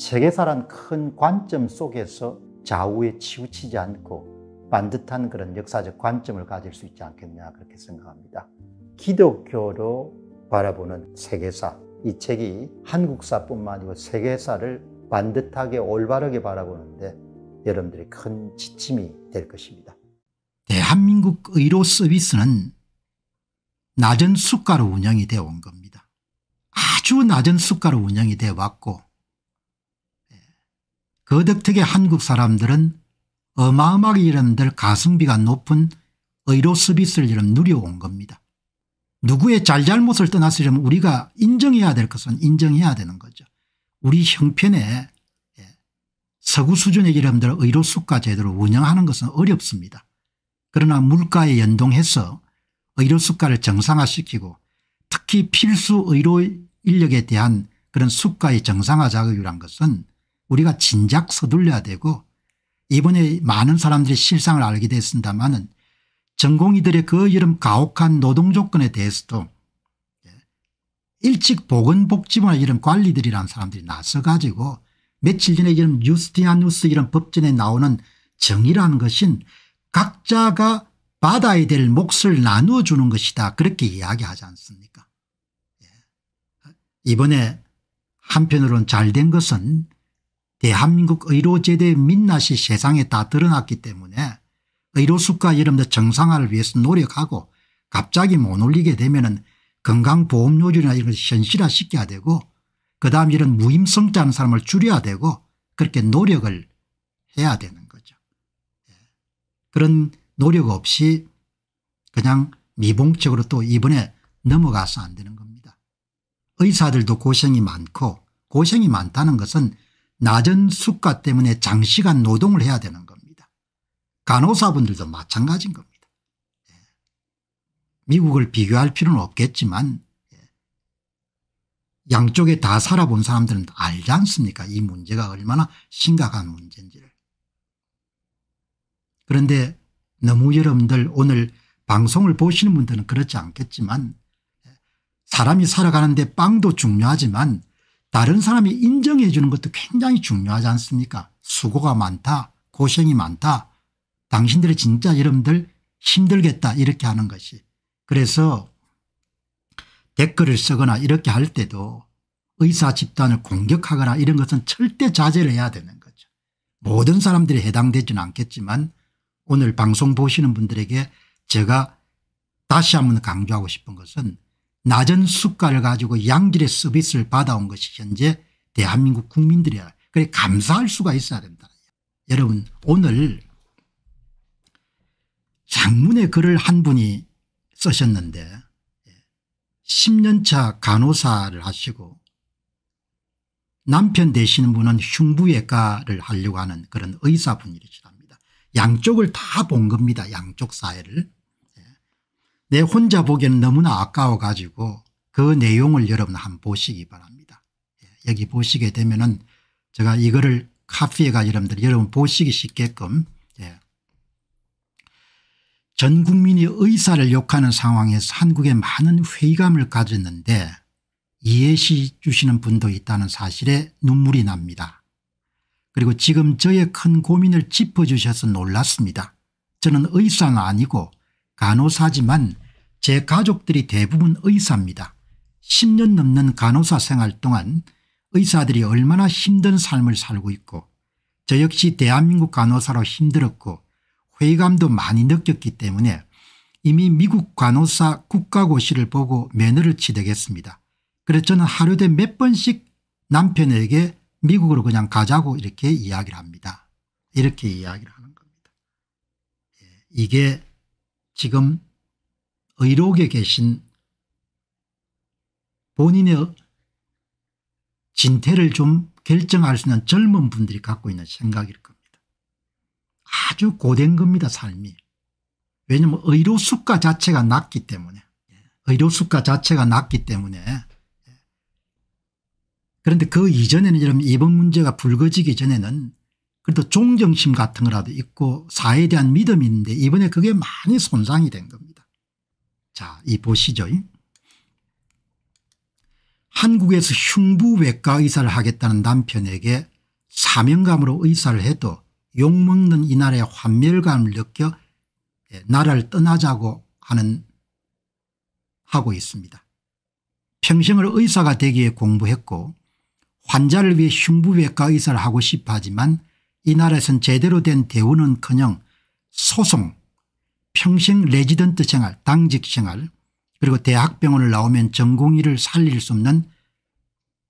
세계사란 큰 관점 속에서 좌우에 치우치지 않고 반듯한 그런 역사적 관점을 가질 수 있지 않겠냐 그렇게 생각합니다. 기독교로 바라보는 세계사 이 책이 한국사뿐만 아니고 세계사를 반듯하게 올바르게 바라보는데 여러분들이 큰 지침이 될 것입니다. 대한민국 의료 서비스는 낮은 수가로 운영이 되어 온 겁니다. 아주 낮은 수가로 운영이 되어 왔고 거덕특의 한국 사람들은 어마어마하게 이름들 가성비가 높은 의료 서비스를 이름 누려온 겁니다. 누구의 잘잘못을 떠났으려면 우리가 인정해야 될 것은 인정해야 되는 거죠. 우리 형편에 예, 서구 수준의 이름들 의료 수가 제대로 운영하는 것은 어렵습니다. 그러나 물가에 연동해서 의료 수가를 정상화시키고 특히 필수 의료 인력에 대한 그런 수가의 정상화 작업이란 것은 우리가 진작 서둘려야 되고 이번에 많은 사람들이 실상을 알게 됐습니다마는 전공의들의 그 이름 가혹한 노동 조건에 대해서도 일찍 보건복지부나 이런 관리들이란 사람들이 나서가지고 며칠 전에 이런 뉴스티아 뉴스 이런 법전에 나오는 정의라는 것은 각자가 받아야 될 몫을 나누어 주는 것이다 그렇게 이야기하지 않습니까 예. 이번에 한편으로는 잘 된 것은 대한민국 의료제도의 민낯이 세상에 다 드러났기 때문에 의료수가 여러분들 정상화를 위해서 노력하고 갑자기 못 올리게 되면 건강보험료율이나 이런 걸 현실화시켜야 되고 그다음 이런 무임성자는 사람을 줄여야 되고 그렇게 노력을 해야 되는 거죠. 예. 그런 노력 없이 그냥 미봉책으로 또 이번에 넘어가서 안 되는 겁니다. 의사들도 고생이 많고 고생이 많다는 것은 낮은 수가 때문에 장시간 노동을 해야 되는 겁니다. 간호사분들도 마찬가지인 겁니다. 예. 미국을 비교할 필요는 없겠지만 예. 양쪽에 다 살아본 사람들은 알지 않습니까 이 문제가 얼마나 심각한 문제인지를. 그런데 너무 여러분들 오늘 방송을 보시는 분들은 그렇지 않겠지만 예. 사람이 살아가는데 빵도 중요하지만 다른 사람이 인정해 주는 것도 굉장히 중요하지 않습니까 수고가 많다 고생이 많다 당신들이 진짜 여러분들 힘들겠다 이렇게 하는 것이 그래서 댓글을 쓰거나 이렇게 할 때도 의사 집단을 공격하거나 이런 것은 절대 자제를 해야 되는 거죠. 모든 사람들이 해당되지는 않겠지만 오늘 방송 보시는 분들에게 제가 다시 한번 강조하고 싶은 것은 낮은 수가를 가지고 양질의 서비스를 받아온 것이 현재 대한민국 국민들이야. 그래 감사할 수가 있어야 된다. 여러분 오늘 장문의 글을 한 분이 쓰셨는데 10년차 간호사를 하시고 남편 되시는 분은 흉부외과를 하려고 하는 그런 의사분이시랍니다. 양쪽을 다 본 겁니다. 양쪽 사회를. 내 혼자 보기에는 너무나 아까워 가지고 그 내용을 여러분 한번 보시기 바랍니다. 예, 여기 보시게 되면 은 제가 이거를 카피해가 여러분들 여러분 보시기 쉽게끔 예. 전 국민이 의사를 욕하는 상황에서 한국에 많은 회의감을 가졌는데 이해시 주시는 분도 있다는 사실에 눈물이 납니다. 그리고 지금 저의 큰 고민을 짚어주셔서 놀랐습니다. 저는 의사는 아니고 간호사지만 제 가족들이 대부분 의사입니다. 10년 넘는 간호사 생활 동안 의사들이 얼마나 힘든 삶을 살고 있고 저 역시 대한민국 간호사로 힘들었고 회의감도 많이 느꼈기 때문에 이미 미국 간호사 국가고시를 보고 매너를 치대겠습니다. 그래서 저는 하루에 몇 번씩 남편에게 미국으로 그냥 가자고 이렇게 이야기를 합니다. 이렇게 이야기를 하는 겁니다. 예, 이게 지금 의록에 계신 본인의 진퇴를 좀 결정할 수 있는 젊은 분들이 갖고 있는 생각일 겁니다. 아주 고된 겁니다 삶이. 왜냐하면 의료 수가 자체가 낮기 때문에 의료 수가 자체가 낮기 때문에 그런데 그 이전에는 여러분 이번 문제가 불거지기 전에는 그래도 존경심 같은 거라도 있고 사회에 대한 믿음이 있는데 이번에 그게 많이 손상이 된 겁니다. 자, 이 보시죠. 한국에서 흉부외과 의사를 하겠다는 남편에게 사명감으로 의사를 해도 욕먹는 이날의 환멸감을 느껴 예, 나라를 떠나자고 하는 하고 있습니다. 평생을 의사가 되기에 공부했고 환자를 위해 흉부외과 의사를 하고 싶어 하지만 이 나라에선 제대로 된 대우는커녕 소송 평생 레지던트 생활 당직 생활 그리고 대학병원을 나오면 전공의를 살릴 수 없는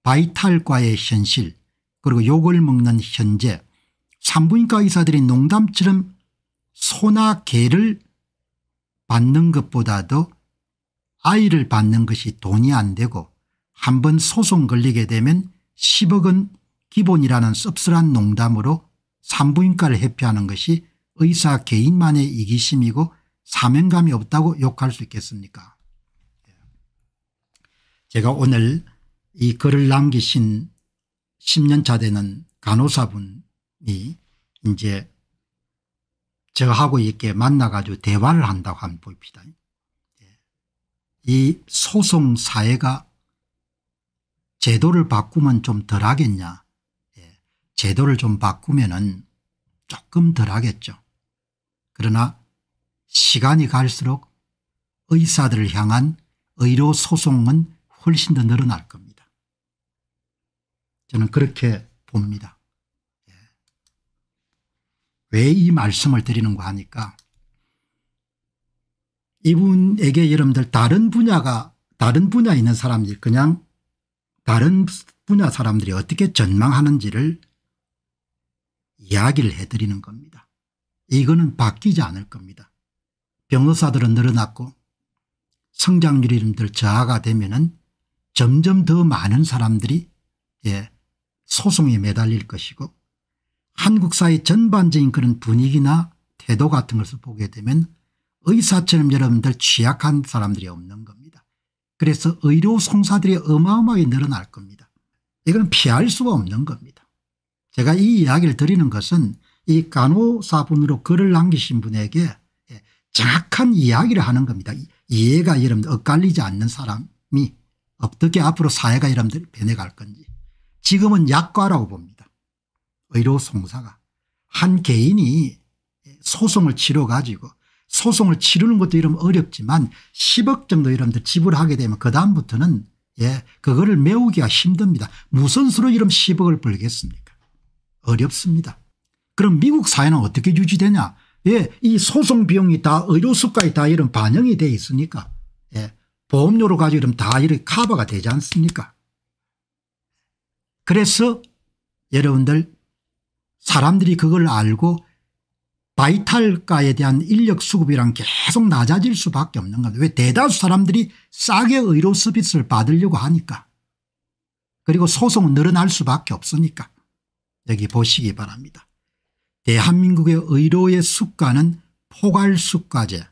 바이탈과의 현실 그리고 욕을 먹는 현재 산부인과 의사들이 농담처럼 소나 개를 받는 것보다도 아이를 받는 것이 돈이 안 되고 한 번 소송 걸리게 되면 10억 은 기본이라는 씁쓸한 농담으로 산부인과를 회피하는 것이 의사 개인만의 이기심이고 사명감이 없다고 욕할 수 있겠습니까 예. 제가 오늘 이 글을 남기신 10년차 되는 간호사분이 이제 저하고 이렇게 만나가지고 대화를 한다고 한번 봅시다. 예. 이 소송 사회가 제도를 바꾸면 좀 덜하겠냐 제도를 좀 바꾸면은 조금 덜 하겠죠. 그러나 시간이 갈수록 의사들을 향한 의료 소송은 훨씬 더 늘어날 겁니다. 저는 그렇게 봅니다. 예. 왜이 말씀을 드리는가 하니까 이분에게 여러분들 다른 분야가 다른 분야에 있는 사람들이 그냥 다른 분야 사람들이 어떻게 전망하는지를 이야기를 해드리는 겁니다. 이거는 바뀌지 않을 겁니다. 변호사들은 늘어났고 성장률이 들 저하가 되면 은 점점 더 많은 사람들이 예, 소송에 매달릴 것이고 한국 사회 전반적인 그런 분위기나 태도 같은 것을 보게 되면 의사처럼 여러분들 취약한 사람들이 없는 겁니다. 그래서 의료 송사들이 어마어마하게 늘어날 겁니다. 이건 피할 수가 없는 겁니다. 제가 이 이야기를 드리는 것은 이 간호사분으로 글을 남기신 분에게 예, 정확한 이야기를 하는 겁니다. 이해가 여러분들 엇갈리지 않는 사람이 어떻게 앞으로 사회가 여러분들 변해갈 건지 지금은 약과라고 봅니다. 의료송사가 한 개인이 예, 소송을 치러 가지고 소송을 치르는 것도 이러면 어렵지만 10억 정도 여러분들 지불하게 되면 그 다음부터는 예 그거를 메우기가 힘듭니다. 무슨 수로 이러면 10억을 벌겠습니까 어렵습니다. 그럼 미국 사회는 어떻게 유지되냐 예, 이 소송 비용이 다 의료수가에 다 이런 반영이 돼 있으니까 예, 보험료로 가지고 이러면 다 이렇게 커버가 되지 않습니까 그래서 여러분들 사람들이 그걸 알고 바이탈가에 대한 인력 수급이란 계속 낮아질 수밖에 없는 건데 왜 대다수 사람들이 싸게 의료 서비스를 받으려고 하니까 그리고 소송은 늘어날 수밖에 없으니까 여기 보시기 바랍니다. 대한민국의 의료의 숙가는 포괄숙가제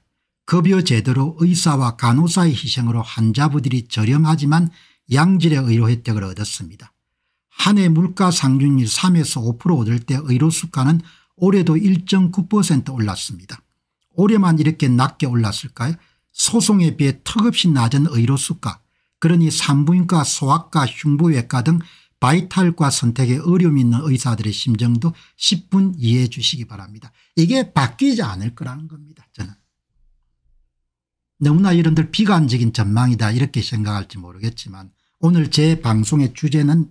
급여 제대로 의사와 간호사의 희생으로 환자부들이 저렴하지만 양질의 의료 혜택을 얻었습니다. 한해 물가 상승률 3에서 5% 얻을 때 의료 수가는 올해도 1.9% 올랐습니다. 올해만 이렇게 낮게 올랐을까요? 소송에 비해 턱없이 낮은 의료 수가 그러니 산부인과 소아과 흉부외과 등 바이탈과 선택에 어려움 이 있는 의사들의 심정도 10분 이해해 주시기 바랍니다. 이게 바뀌지 않을 거라는 겁니다. 저는. 너무나 여러분들 비관적인 전망이다 이렇게 생각할지 모르겠지만 오늘 제 방송의 주제는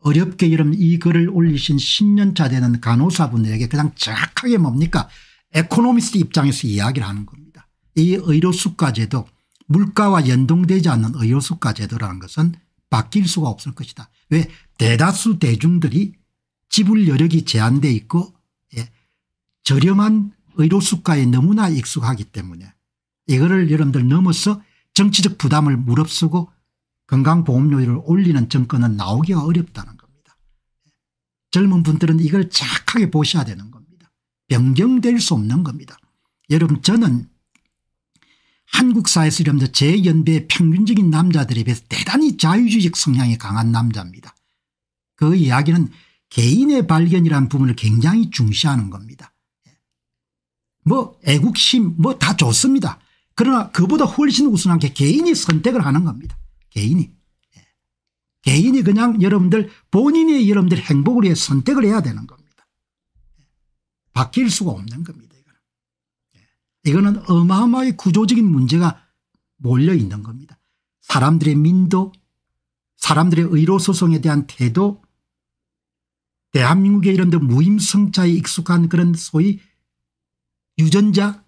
어렵게 여러분 이 글을 올리신 10년차 되는 간호사분들에게 그냥 정확하게 뭡니까 에코노미스트 입장에서 이야기를 하는 겁니다. 이 의료수가 제도 물가와 연동되지 않는 의료수가 제도라는 것은 바뀔 수가 없을 것이다. 왜 대다수 대중들이 지불 여력이 제한되어 있고 예, 저렴한 의료수가에 너무나 익숙하기 때문에 이거를 여러분들 넘어서 정치적 부담을 무릅쓰고 건강보험료를 올리는 정권은 나오기가 어렵다는 겁니다. 젊은 분들은 이걸 착하게 보셔야 되는 겁니다. 변경될 수 없는 겁니다. 여러분 저는 한국 사회에서 이른바 제연배 의 평균적인 남자들에 비해서 대단히 자유주의적 성향이 강한 남자입니다. 그 이야기는 개인의 발견이라는 부분을 굉장히 중시하는 겁니다. 예. 뭐 애국심 뭐 다 좋습니다. 그러나 그보다 훨씬 우선한 게 개인이 선택을 하는 겁니다. 개인이. 예. 개인이 그냥 여러분들 본인의 여러분들 행복을 위해 선택을 해야 되는 겁니다. 예. 바뀔 수가 없는 겁니다. 이거는 어마어마하게 구조적인 문제가 몰려 있는 겁니다. 사람들의 민도 사람들의 의로소송에 대한 태도 대한민국의 이런 데 무임승차에 익숙한 그런 소위 유전자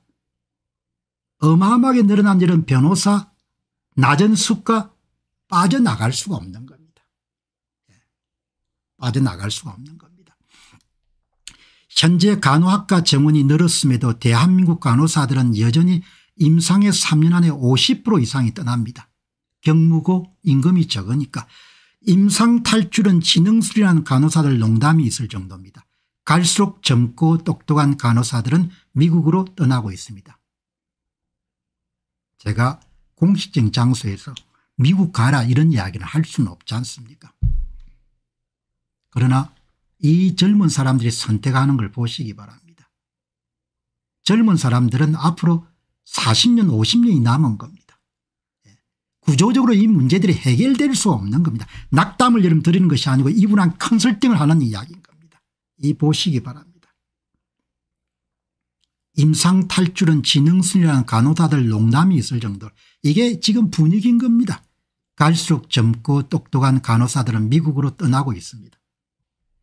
어마어마하게 늘어난 이런 변호사 낮은 수가 빠져나갈 수가 없는 겁니다. 예. 빠져나갈 수가 없는 겁니다. 현재 간호학과 정원이 늘었음에도 대한민국 간호사들은 여전히 임상의 3년 안에 50% 이상이 떠납니다. 경무고 임금이 적으니까 임상 탈출은 지능술이라는 간호사들 농담이 있을 정도입니다. 갈수록 젊고 똑똑한 간호사들은 미국으로 떠나고 있습니다. 제가 공식적인 장소에서 미국 가라 이런 이야기를 할 수는 없지 않습니까 그러나 이 젊은 사람들이 선택하는 걸 보시기 바랍니다. 젊은 사람들은 앞으로 40년 50년이 남은 겁니다. 예. 구조적으로 이 문제들이 해결될 수 없는 겁니다. 낙담을 여러분 드리는 것이 아니고 이분한 컨설팅을 하는 이야기인 겁니다. 이 보시기 바랍니다. 임상탈출은 지능순이라는 간호사들 농담이 있을 정도로 이게 지금 분위기인 겁니다. 갈수록 젊고 똑똑한 간호사들은 미국으로 떠나고 있습니다.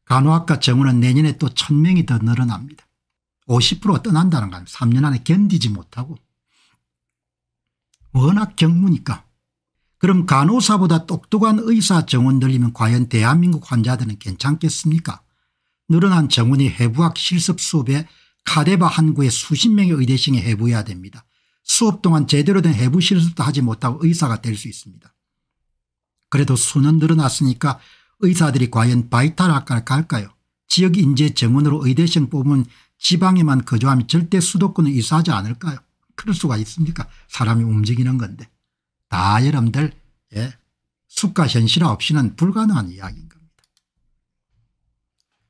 간호학과 정원은 내년에 또 1000명이 더 늘어납니다. 5 0 떠난다는 거아닙니 3년 안에 견디지 못하고. 워낙 경무니까. 그럼 간호사보다 똑똑한 의사 정원 늘리면 과연 대한민국 환자들은 괜찮겠습니까? 늘어난 정원이 해부학 실습 수업에 카데바 한구에 수십 명의 의대생이 해부해야 됩니다. 수업 동안 제대로 된 해부 실습도 하지 못하고 의사가 될 수 있습니다. 그래도 수는 늘어났으니까 의사들이 과연 바이탈학과를갈까요 지역인재 정원으로 의대생 뽑으면 지방에만 거주하면 절대 수도권에 이사하지 않을까요 그럴 수가 있습니까 사람이 움직이는 건데 다 여러분들 예, 숙가 현실화 없이는 불가능한 이야기인 겁니다.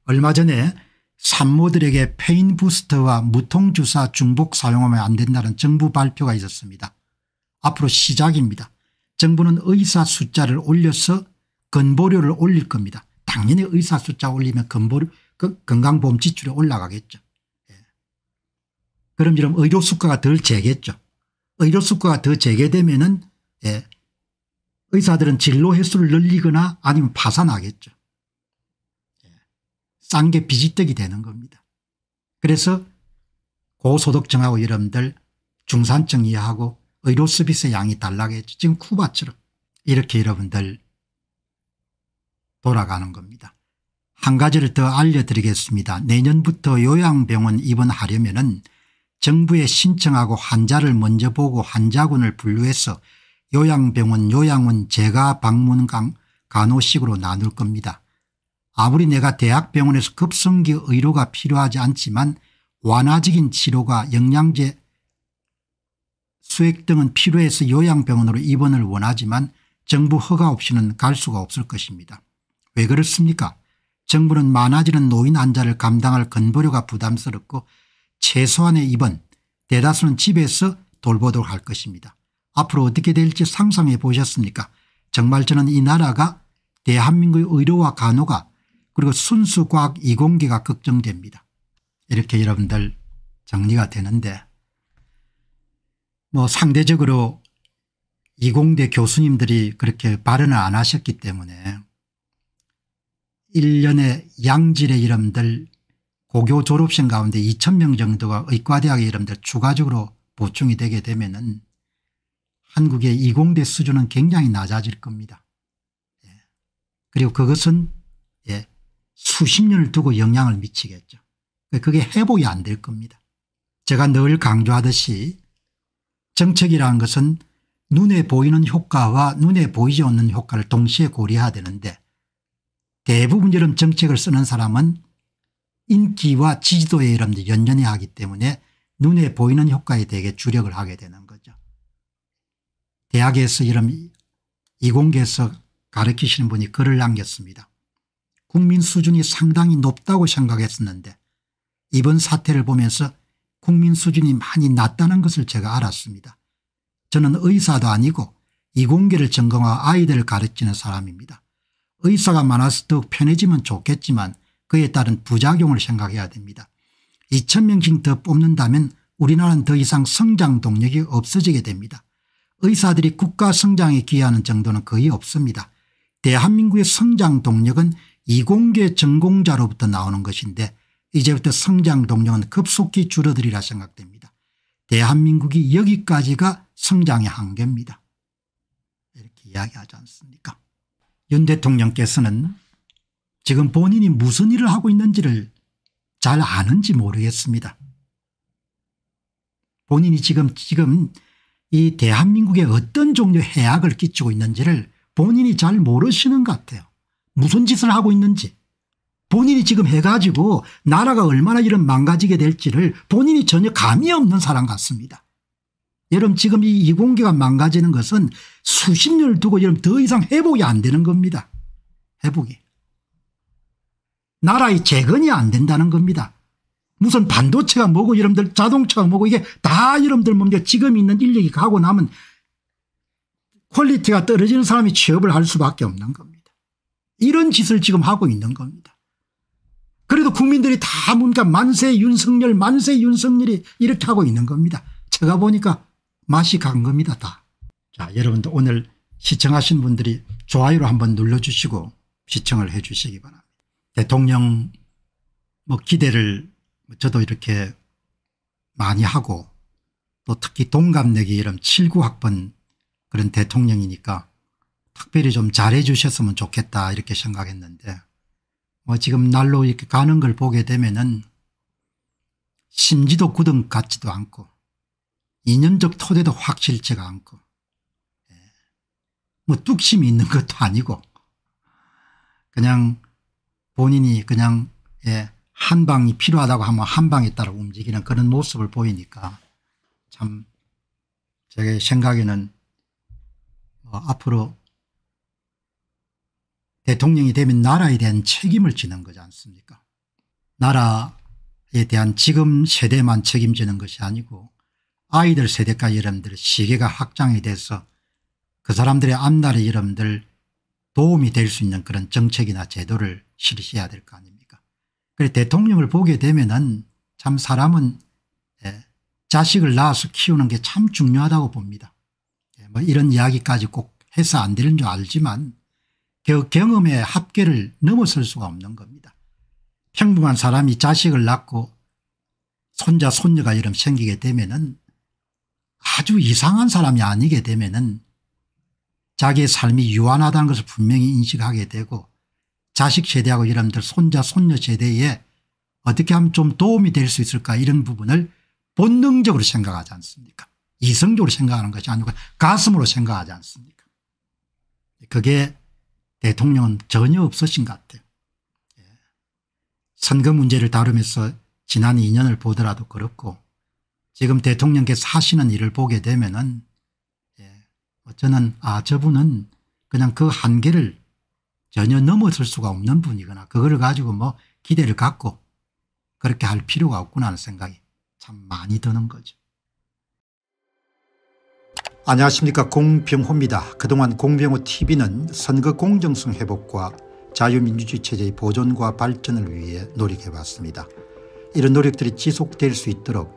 얼마 전에 산모들에게 페인 부스터와 무통주사 중복 사용하면 안 된다는 정부 발표가 있었습니다. 앞으로 시작입니다. 정부는 의사 숫자를 올려서 건보료를 올릴 겁니다. 당연히 의사 숫자 올리면 건보료 그 건강보험 지출이 올라가겠죠. 예. 그럼 이런 의료 수가가 덜 재겠죠. 의료 수가가 더 재개되면은 예. 의사들은 진로 횟수를 늘리거나 아니면 파산하겠죠. 예. 싼게 비지떡이 되는 겁니다. 그래서 고소득층하고 여러분들 중산층 이하하고 의료 서비스 양이 달라겠죠. 지금 쿠바처럼 이렇게 여러분들 돌아가는 겁니다. 한 가지를 더 알려드리겠습니다. 내년부터 요양병원 입원하려면 은 정부에 신청하고 환자를 먼저 보고 환자군을 분류해서 요양병원 요양원 재가 방문 강 간호식으로 나눌 겁니다. 아무리 내가 대학병원에서 급성기 의료가 필요하지 않지만 완화적인 치료가 영양제 수액 등은 필요해서 요양병원으로 입원을 원하지만 정부 허가 없이는 갈 수가 없을 것입니다. 왜 그렇습니까? 정부는 많아지는 노인 환자를 감당할 건보료가 부담스럽고 최소한의 입원 대다수는 집에서 돌보도록 할 것입니다. 앞으로 어떻게 될지 상상해 보셨습니까? 정말 저는 이 나라가 대한민국의 의료와 간호가 그리고 순수 과학 이공계가 걱정됩니다. 이렇게 여러분들 정리가 되는데 뭐 상대적으로 이공대 교수님들이 그렇게 발언을 안 하셨기 때문에 1년에 양질의 이름들 고교 졸업생 가운데 2천명 정도가 의과대학의 이름들 추가적으로 보충이 되게 되면 은 한국의 이공대 수준은 굉장히 낮아질 겁니다. 예. 그리고 그것은 예. 수십 년을 두고 영향을 미치겠죠. 그게 회복이 안 될 겁니다. 제가 늘 강조하듯이 정책이라는 것은 눈에 보이는 효과와 눈에 보이지 않는 효과를 동시에 고려해야 되는데 대부분 이런 정책을 쓰는 사람은 인기와 지지도에 이런 연연해 하기 때문에 눈에 보이는 효과에 대해 주력을 하게 되는 거죠. 대학에서 이런 이공계에서 가르치시는 분이 글을 남겼습니다. 국민 수준이 상당히 높다고 생각했었는데 이번 사태를 보면서 국민 수준이 많이 낮다는 것을 제가 알았습니다. 저는 의사도 아니고 이공계를 전공한 아이들을 가르치는 사람입니다. 의사가 많아서더욱 편해지면 좋겠지만 그에 따른 부작용을 생각해야 됩니다. 2,000명씩 더 뽑는다면 우리나라는 더 이상 성장 동력이 없어지게 됩니다. 의사들이 국가 성장에 기여하는 정도는 거의 없습니다. 대한민국의 성장 동력은 이공계 전공자로부터 나오는 것인데 이제부터 성장 동력은 급속히 줄어들이라 생각됩니다. 대한민국이 여기까지가 성장의 한계입니다. 이렇게 이야기하지 않습니까 윤 대통령께서는 지금 본인이 무슨 일을 하고 있는지를 잘 아는지 모르겠습니다. 본인이 지금 지금 이 대한민국에 어떤 종류의 해악을 끼치고 있는지를 본인이 잘 모르시는 것 같아요. 무슨 짓을 하고 있는지 본인이 지금 해가지고 나라가 얼마나 이런 망가지게 될지를 본인이 전혀 감이 없는 사람 같습니다. 여러분 지금 이 이공계가 망가지는 것은 수십 년을 두고 여러분 더 이상 회복이 안 되는 겁니다. 회복이. 나라의 재건이 안 된다는 겁니다. 무슨 반도체가 뭐고 여러분들 자동차가 뭐고 이게 다 여러분들 뭡니까 지금 있는 인력이 가고 나면 퀄리티가 떨어지는 사람이 취업을 할 수밖에 없는 겁니다. 이런 짓을 지금 하고 있는 겁니다. 그래도 국민들이 다 뭔가 만세 윤석열 만세 윤석열이 이렇게 하고 있는 겁니다. 제가 보니까 맛이 간 겁니다 다. 자 여러분도 오늘 시청하신 분들이 좋아요로 한번 눌러주시고 시청을 해 주시기 바랍니다. 대통령 뭐 기대를 뭐 저도 이렇게 많이 하고 또 특히 동갑내기 이름 79학번 그런 대통령이니까 특별히 좀 잘해 주셨으면 좋겠다 이렇게 생각했는데 뭐 지금 날로 이렇게 가는 걸 보게 되면은 심지도 굳은 같지도 않고 이념적 토대도 확실치가 않고 뭐 뚝심이 있는 것도 아니고 그냥 본인이 그냥 예, 한 방이 필요하다고 하면 한 방에 따라 움직이는 그런 모습을 보이니까 참 제 생각에는 뭐 앞으로 대통령이 되면 나라에 대한 책임을 지는 거지 않습니까 나라에 대한 지금 세대만 책임지는 것이 아니고 아이들 세대까지 여러분들 시계가 확장이 돼서 그 사람들의 앞날에 여러분들 도움이 될 수 있는 그런 정책이나 제도를 실시해야 될 거 아닙니까 그래 대통령을 보게 되면 은참 사람은 예, 자식을 낳아서 키우는 게 참 중요하다고 봅니다. 예, 뭐 이런 이야기까지 꼭 해서 안 되는 줄 알지만 경험의 합계를 넘어설 수가 없는 겁니다. 평범한 사람이 자식을 낳고 손자 손녀가 이름 생기게 되면 은 아주 이상한 사람이 아니게 되면은 자기의 삶이 유한하다는 것을 분명히 인식하게 되고 자식 세대하고 여러분들 손자 손녀 세대에 어떻게 하면 좀 도움이 될 수 있을까 이런 부분을 본능적으로 생각하지 않습니까 이성적으로 생각하는 것이 아니고 가슴으로 생각하지 않습니까 그게 대통령은 전혀 없으신 것 같아요 예. 선거 문제를 다루면서 지난 2년을 보더라도 그렇고 지금 대통령께서 하시는 일을 보게 되면 은 저는 예, 아 저분은 그냥 그 한계를 전혀 넘어설 수가 없는 분이거나 그거를 가지고 뭐 기대를 갖고 그렇게 할 필요가 없구나 하는 생각이 참 많이 드는 거죠. 안녕하십니까 공병호입니다. 그동안 공병호TV는 선거 공정성 회복과 자유민주주의 체제의 보존과 발전을 위해 노력해왔습니다. 이런 노력들이 지속될 수 있도록